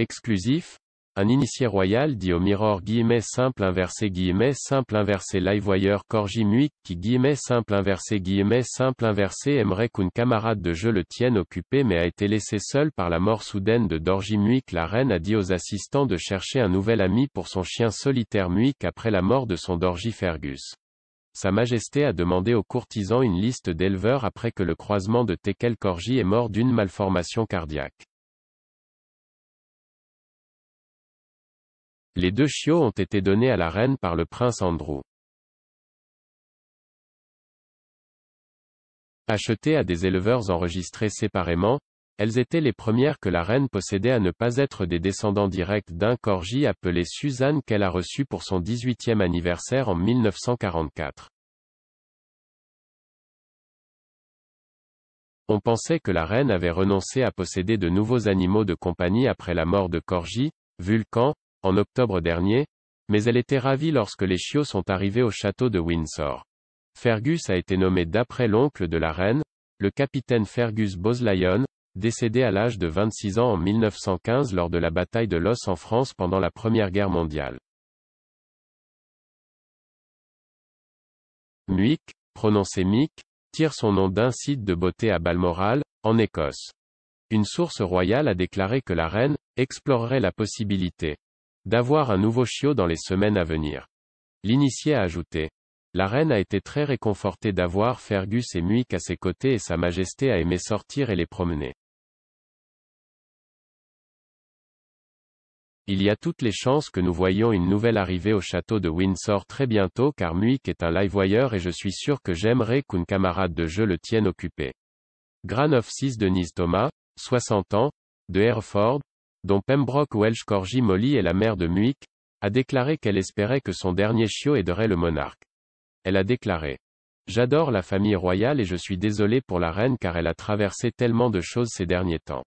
Exclusif, un initié royal dit au mirror guillemets simple inversé guillemets simple inversé live wire corgi qui guillemets simple inversé guillemets simple inversé aimerait qu'une camarade de jeu le tienne occupé mais a été laissé seul par la mort soudaine de Dorji muic la reine a dit aux assistants de chercher un nouvel ami pour son chien solitaire Muik après la mort de son Dorji Fergus. Sa Majesté a demandé aux courtisans une liste d'éleveurs après que le croisement de Tekel Corgi est mort d'une malformation cardiaque. Les deux chiots ont été donnés à la reine par le prince Andrew. Achetées à des éleveurs enregistrés séparément, elles étaient les premières que la reine possédait à ne pas être des descendants directs d'un corgi appelé Suzanne qu'elle a reçu pour son 18e anniversaire en 1944. On pensait que la reine avait renoncé à posséder de nouveaux animaux de compagnie après la mort de Corgi, Vulcan, en octobre dernier, mais elle était ravie lorsque les chiots sont arrivés au château de Windsor. Fergus a été nommé d'après l'oncle de la reine, le capitaine Fergus Bosleyon, décédé à l'âge de 26 ans en 1915 lors de la bataille de Los en France pendant la Première Guerre mondiale. Muick, prononcé Mick, tire son nom d'un site de beauté à Balmoral, en Écosse. Une source royale a déclaré que la reine explorerait la possibilité d'avoir un nouveau chiot dans les semaines à venir. L'initié a ajouté. La reine a été très réconfortée d'avoir Fergus et Muick à ses côtés et Sa Majesté a aimé sortir et les promener. Il y a toutes les chances que nous voyions une nouvelle arrivée au château de Windsor très bientôt car Muick est un live et je suis sûr que j'aimerais qu'une camarade de jeu le tienne occupé. Granoff 6 Denise Thomas, 60 ans, de Hereford, dont Pembroke Welsh Corgi Molly est la mère de Muick, a déclaré qu'elle espérait que son dernier chiot aiderait le monarque. Elle a déclaré J'adore la famille royale et je suis désolée pour la reine car elle a traversé tellement de choses ces derniers temps.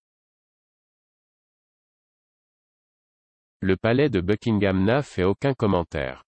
Le palais de Buckingham n'a fait aucun commentaire.